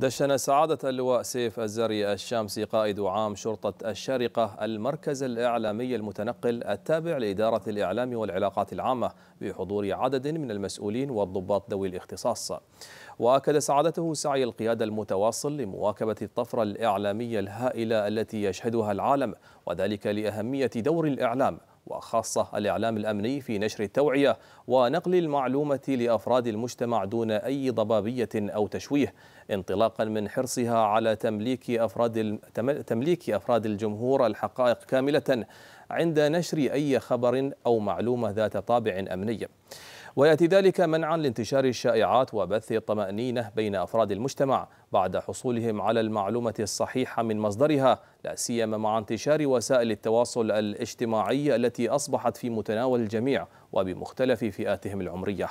دشن سعادة اللواء سيف الزري الشامسي قائد عام شرطة الشارقة المركز الإعلامي المتنقل التابع لإدارة الإعلام والعلاقات العامة بحضور عدد من المسؤولين والضباط ذوي الاختصاص وأكد سعادته سعي القيادة المتواصل لمواكبة الطفرة الإعلامية الهائلة التي يشهدها العالم وذلك لأهمية دور الإعلام وخاصة الإعلام الأمني في نشر التوعية ونقل المعلومة لأفراد المجتمع دون أي ضبابية أو تشويه انطلاقا من حرصها على تمليك أفراد, تمليك أفراد الجمهور الحقائق كاملة عند نشر أي خبر أو معلومة ذات طابع أمني وياتي ذلك منعا لانتشار الشائعات وبث الطمانينه بين افراد المجتمع بعد حصولهم على المعلومه الصحيحه من مصدرها لا سيما مع انتشار وسائل التواصل الاجتماعي التي اصبحت في متناول الجميع وبمختلف فئاتهم العمريه